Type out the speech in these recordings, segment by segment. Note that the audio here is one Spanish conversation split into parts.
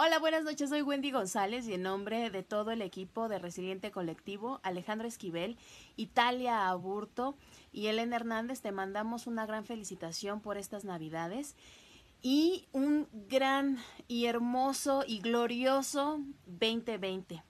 Hola, buenas noches. Soy Wendy González y en nombre de todo el equipo de Resiliente Colectivo, Alejandro Esquivel, Italia Aburto y Elena Hernández, te mandamos una gran felicitación por estas Navidades y un gran y hermoso y glorioso 2020.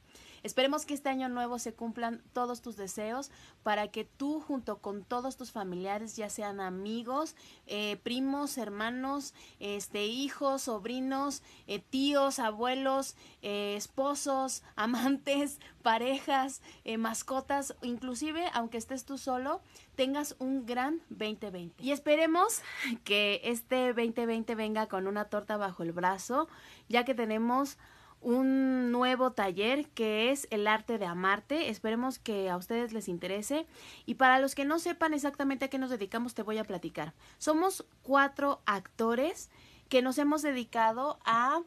Esperemos que este año nuevo se cumplan todos tus deseos para que tú junto con todos tus familiares, ya sean amigos, eh, primos, hermanos, este, hijos, sobrinos, eh, tíos, abuelos, eh, esposos, amantes, parejas, mascotas, inclusive aunque estés tú solo, tengas un gran 2020. Y esperemos que este 2020 venga con una torta bajo el brazo, ya que tenemos un nuevo taller que es el arte de amarte. Esperemos que a ustedes les interese. Y para los que no sepan exactamente a qué nos dedicamos, te voy a platicar. Somos cuatro actores que nos hemos dedicado a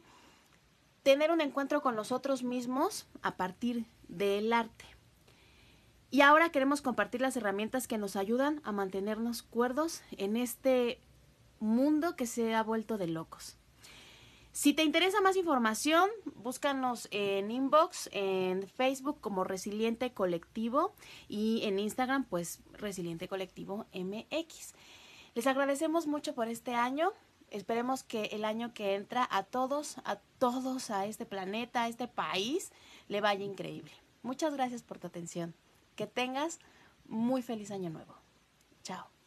tener un encuentro con nosotros mismos a partir del arte. Y ahora queremos compartir las herramientas que nos ayudan a mantenernos cuerdos en este mundo que se ha vuelto de locos. Si te interesa más información, búscanos en inbox, en Facebook como Resiliente Colectivo y en Instagram pues Resiliente Colectivo MX. Les agradecemos mucho por este año. Esperemos que el año que entra a todos, a todos, a este planeta, a este país, le vaya increíble. Muchas gracias por tu atención. Que tengas muy feliz año nuevo. Chao.